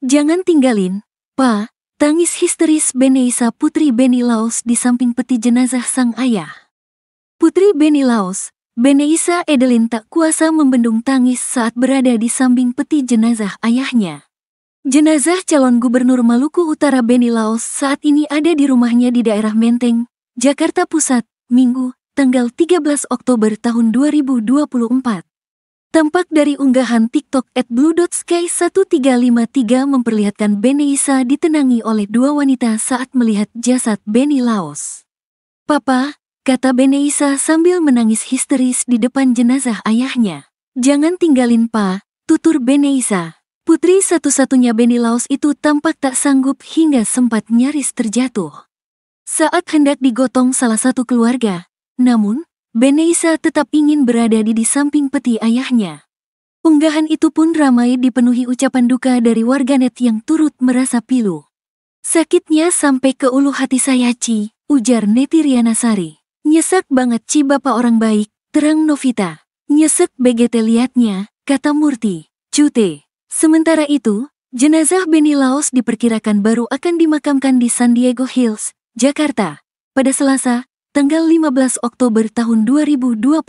Jangan tinggalin, Pa, tangis histeris Beneisa Putri Beni Laos di samping peti jenazah sang ayah. Putri Beni Laos, Beneisa Edelin tak kuasa membendung tangis saat berada di samping peti jenazah ayahnya. Jenazah calon gubernur Maluku Utara Beni Laos saat ini ada di rumahnya di daerah Menteng, Jakarta Pusat, Minggu, tanggal 13 Oktober tahun 2024. Tampak dari unggahan TikTok at blue.sky1353 memperlihatkan Bene Isa ditenangi oleh dua wanita saat melihat jasad Beni Laos. Papa, kata Bene Isa sambil menangis histeris di depan jenazah ayahnya. Jangan tinggalin pa, tutur Bene Isa. Putri satu-satunya Beni Laos itu tampak tak sanggup hingga sempat nyaris terjatuh. Saat hendak digotong salah satu keluarga, namun Beneisa tetap ingin berada di, di samping peti ayahnya. Unggahan itu pun ramai dipenuhi ucapan duka dari warganet yang turut merasa pilu. Sakitnya sampai ke ulu hati saya Ci, ujar Neti Rianasari. Nyesek banget Ci bapak orang baik, terang Novita. Nyesek BGT liatnya, kata Murti. Cute. Sementara itu, jenazah Beni Laos diperkirakan baru akan dimakamkan di San Diego Hills, Jakarta. Pada Selasa, tanggal 15 Oktober tahun 2024.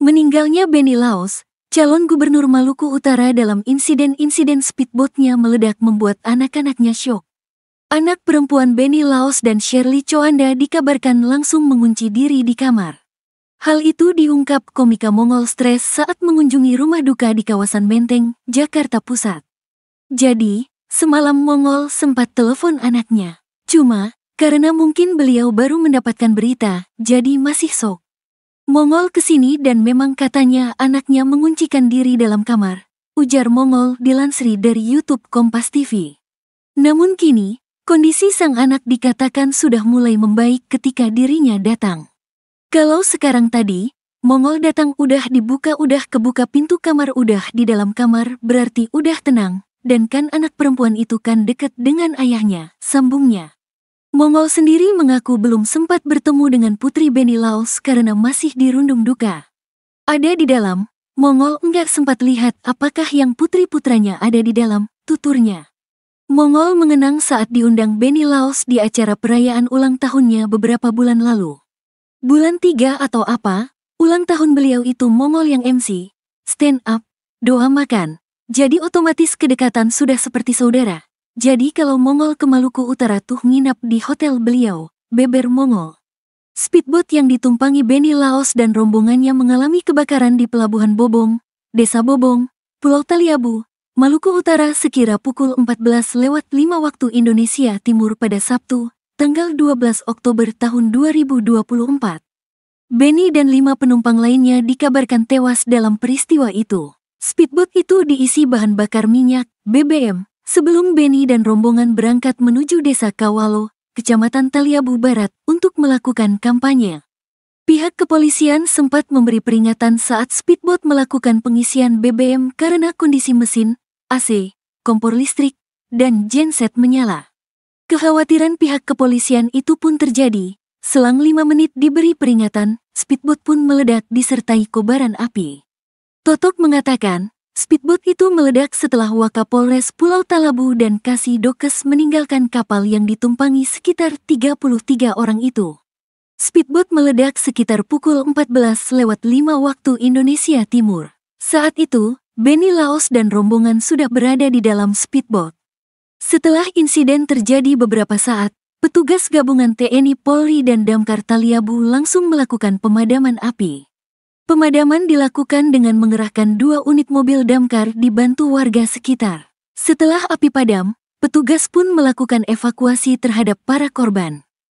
Meninggalnya Benny Laos, calon gubernur Maluku Utara dalam insiden-insiden speedboatnya meledak membuat anak-anaknya syok. Anak perempuan Benny Laos dan Shirley Chowanda dikabarkan langsung mengunci diri di kamar. Hal itu diungkap komika Mongol Stres saat mengunjungi rumah duka di kawasan Menteng, Jakarta Pusat. Jadi, semalam Mongol sempat telepon anaknya. Cuma, karena mungkin beliau baru mendapatkan berita, jadi masih sok. Mongol kesini dan memang katanya anaknya menguncikan diri dalam kamar. Ujar Mongol di lansri dari Youtube Kompas TV. Namun kini, kondisi sang anak dikatakan sudah mulai membaik ketika dirinya datang. Kalau sekarang tadi, Mongol datang udah dibuka udah kebuka pintu kamar udah di dalam kamar berarti udah tenang, dan kan anak perempuan itu kan dekat dengan ayahnya, sambungnya. Mongol sendiri mengaku belum sempat bertemu dengan Putri Beni Laos karena masih dirundung duka. Ada di dalam, Mongol enggak sempat lihat apakah yang putri-putranya ada di dalam, tuturnya. Mongol mengenang saat diundang Beni Laos di acara perayaan ulang tahunnya beberapa bulan lalu. Bulan tiga atau apa, ulang tahun beliau itu Mongol yang MC, stand up, doa makan, jadi otomatis kedekatan sudah seperti saudara. Jadi kalau Mongol ke Maluku Utara tuh nginap di hotel beliau, Beber Mongol. Speedboat yang ditumpangi Benny Laos dan rombongannya mengalami kebakaran di Pelabuhan Bobong, Desa Bobong, Pulau Taliabu, Maluku Utara sekira pukul 14 lewat 5 waktu Indonesia Timur pada Sabtu, tanggal 12 Oktober tahun 2024. Benny dan lima penumpang lainnya dikabarkan tewas dalam peristiwa itu. Speedboat itu diisi bahan bakar minyak, BBM, Sebelum Benny dan rombongan berangkat menuju desa Kawalo, Kecamatan Taliabu Barat untuk melakukan kampanye. Pihak kepolisian sempat memberi peringatan saat speedboat melakukan pengisian BBM karena kondisi mesin, AC, kompor listrik, dan genset menyala. Kekhawatiran pihak kepolisian itu pun terjadi. Selang lima menit diberi peringatan, speedboat pun meledak disertai kobaran api. Totok mengatakan, Speedboat itu meledak setelah Wakapolres Pulau Talabu dan Kasih Dokes meninggalkan kapal yang ditumpangi sekitar 33 orang itu. Speedboat meledak sekitar pukul 14 lewat 5 waktu Indonesia Timur. Saat itu, Benny Laos dan rombongan sudah berada di dalam speedboat. Setelah insiden terjadi beberapa saat, petugas gabungan TNI Polri dan Damkar Taliabu langsung melakukan pemadaman api. Pemadaman dilakukan dengan mengerahkan dua unit mobil damkar dibantu warga sekitar. Setelah api padam, petugas pun melakukan evakuasi terhadap para korban.